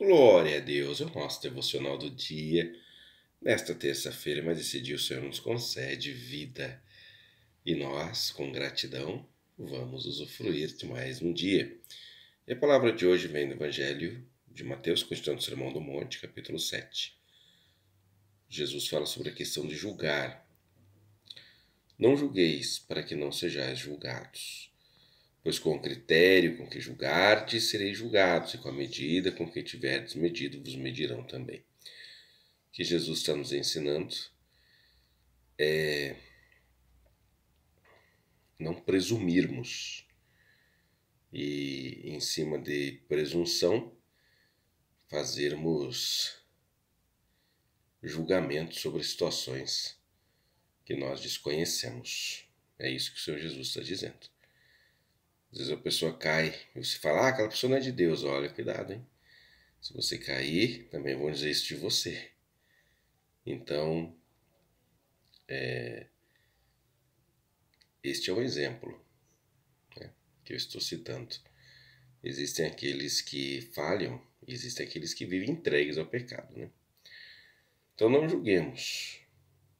Glória a Deus, o nosso devocional do dia. Nesta terça-feira, mas esse dia o Senhor nos concede vida e nós, com gratidão, vamos usufruir de mais um dia. E a palavra de hoje vem do Evangelho de Mateus, continuando o Sermão do Monte, capítulo 7. Jesus fala sobre a questão de julgar. Não julgueis para que não sejais julgados Pois com o critério com que julgardes sereis julgados, e com a medida com que tiverdes medido vos medirão também. O que Jesus está nos ensinando é não presumirmos. E em cima de presunção, fazermos julgamento sobre situações que nós desconhecemos. É isso que o Senhor Jesus está dizendo. Às vezes a pessoa cai e você fala, ah, aquela pessoa não é de Deus, olha, cuidado, hein? Se você cair, também vão dizer isso de você. Então, é, este é o exemplo né, que eu estou citando. Existem aqueles que falham, existem aqueles que vivem entregues ao pecado. Né? Então não julguemos,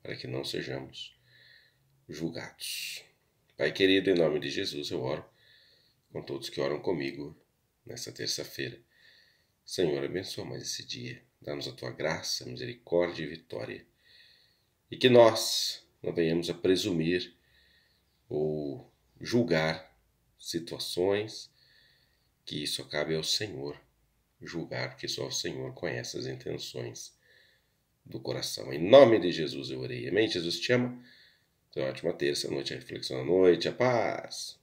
para que não sejamos julgados. Pai querido, em nome de Jesus eu oro com todos que oram comigo nesta terça-feira. Senhor, abençoa mais esse dia, dá-nos a tua graça, misericórdia e vitória. E que nós não venhamos a presumir ou julgar situações que isso cabe ao Senhor julgar, porque só o Senhor conhece as intenções do coração. Em nome de Jesus eu orei. Amém? Jesus te ama. Tenha uma ótima terça, noite, a reflexão à noite, a paz.